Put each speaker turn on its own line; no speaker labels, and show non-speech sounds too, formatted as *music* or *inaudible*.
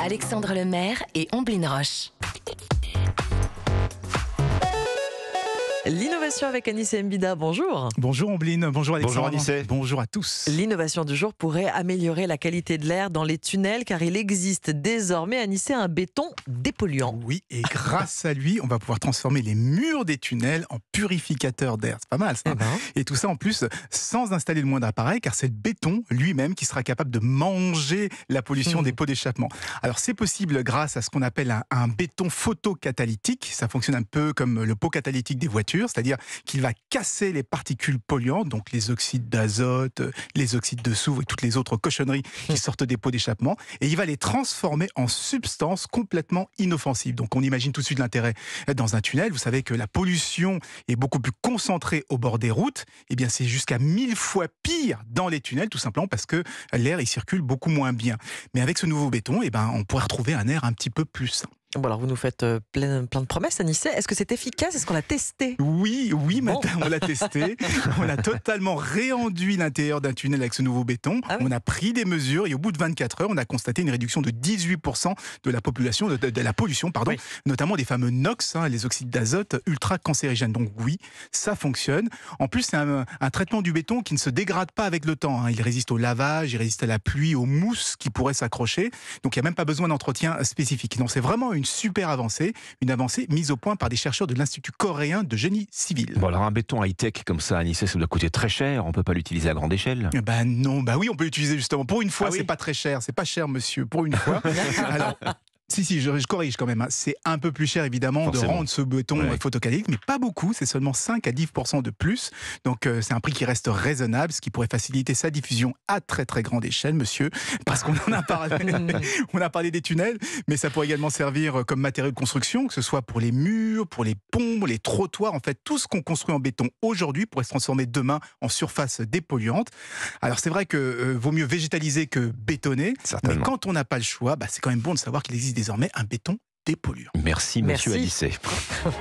Alexandre Lemaire et Omblin Roche. L'innovation avec Anissé Mbida, bonjour. Bonjour Ambline, bonjour Alexandre. Bonjour Anissé. Bonjour à tous. L'innovation du jour pourrait améliorer la qualité de l'air dans les tunnels car il existe désormais à Anissé un béton dépolluant.
Oui, et grâce à lui, on va pouvoir transformer les murs des tunnels en purificateurs d'air. C'est pas mal ça. Eh ben. Et tout ça en plus sans installer le moindre appareil car c'est le béton lui-même qui sera capable de manger la pollution hmm. des pots d'échappement. Alors c'est possible grâce à ce qu'on appelle un béton photocatalytique. Ça fonctionne un peu comme le pot catalytique des voitures c'est-à-dire qu'il va casser les particules polluantes, donc les oxydes d'azote, euh, les oxydes de soufre et toutes les autres cochonneries qui hmm. sortent des pots d'échappement, et il va les transformer en substances complètement inoffensives. Donc on imagine tout de suite l'intérêt dans un tunnel. Vous savez que la pollution est beaucoup plus concentrée au bord des routes. Eh bien, c'est jusqu'à mille fois pire dans les tunnels, tout simplement parce que l'air y circule beaucoup moins bien. Mais avec ce nouveau béton, eh ben, on pourrait retrouver un air un petit peu plus sain
alors vous nous faites euh, plein, plein de promesses à Nice. Est-ce que c'est efficace
Est-ce qu'on l'a testé Oui, oui, madame, on l'a testé. *laughs* on a totalement réenduit l'intérieur d'un tunnel avec ce nouveau béton. Ah on a pris des mesures et au bout de 24 heures, on a constaté une réduction de 18% de la population, de, la pollution, pardon, notamment des fameux NOx, hein, les oxydes d'azote ultra cancérigènes. Donc oui, ça fonctionne. En plus, c'est un, traitement du béton qui ne se dégrade pas avec le temps. Hein. Il résiste au lavage, il résiste à la pluie, aux mousses qui pourraient s'accrocher. Donc il n'y a même pas besoin d'entretien spécifique. Donc c'est vraiment une une super avancée, une avancée mise au point par des chercheurs de l'Institut coréen de génie civil. Bon, alors un béton high-tech comme ça à Nice, ça doit coûter très cher, on ne peut pas l'utiliser à grande échelle eh Ben non, bah oui, on peut l'utiliser justement. Pour une fois, ah c'est pas très cher, c'est pas cher monsieur, pour une fois. *laughs* Si, si, je, corrige quand même. Hein. C'est un peu plus cher, évidemment, de rendre ce béton ouais. Euh, mais pas beaucoup. C'est seulement 5 à 10 de plus. Donc, euh, c'est un prix qui reste raisonnable, ce qui pourrait faciliter sa diffusion à très, très grande échelle, monsieur, parce qu'on en a parlé. *laughs* on a parlé des tunnels, mais ça pourrait également servir euh, comme matériau de construction, que ce soit pour les murs, pour les ponts, les trottoirs. En fait, tout ce qu'on construit en béton aujourd'hui pourrait se transformer demain en surface dépolluante. Alors, c'est vrai que vaut mieux végétaliser que bétonner. Mais quand on n'a pas le choix, bah, c'est quand même bon de savoir qu'il existe des désormais un béton dépolluant. Merci, monsieur Alissé. *laughs*